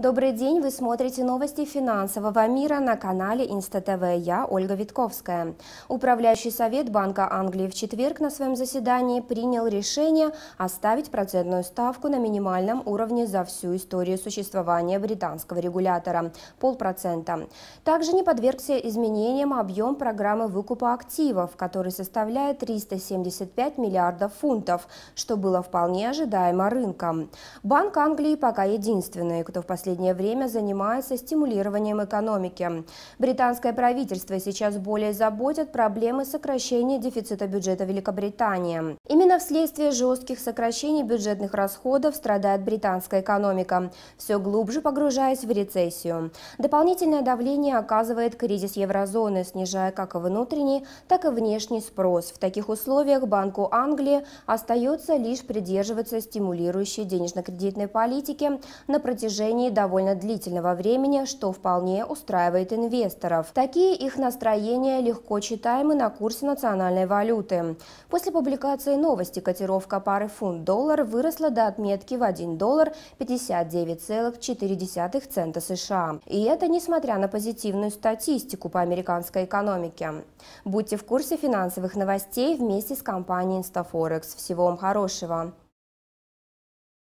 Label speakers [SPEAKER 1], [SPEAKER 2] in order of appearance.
[SPEAKER 1] Добрый день, вы смотрите новости финансового мира на канале ИнстаТВ. Я Ольга Витковская. Управляющий совет Банка Англии в четверг на своем заседании принял решение оставить процентную ставку на минимальном уровне за всю историю существования британского регулятора – полпроцента. Также не подвергся изменениям объем программы выкупа активов, который составляет 375 миллиардов фунтов, что было вполне ожидаемо рынком. Банк Англии пока единственный, кто в последнее последнее время занимается стимулированием экономики. Британское правительство сейчас более заботит проблемы сокращения дефицита бюджета Великобритании. Именно вследствие жестких сокращений бюджетных расходов страдает британская экономика, все глубже погружаясь в рецессию. Дополнительное давление оказывает кризис еврозоны, снижая как внутренний, так и внешний спрос. В таких условиях Банку Англии остается лишь придерживаться стимулирующей денежно-кредитной политики на протяжении довольно длительного времени, что вполне устраивает инвесторов. Такие их настроения легко читаемы на курсе национальной валюты. После публикации новости котировка пары фунт-доллар выросла до отметки в 1 доллар 59,4 цента США. И это несмотря на позитивную статистику по американской экономике. Будьте в курсе финансовых новостей вместе с компанией InstaForex. Всего вам хорошего!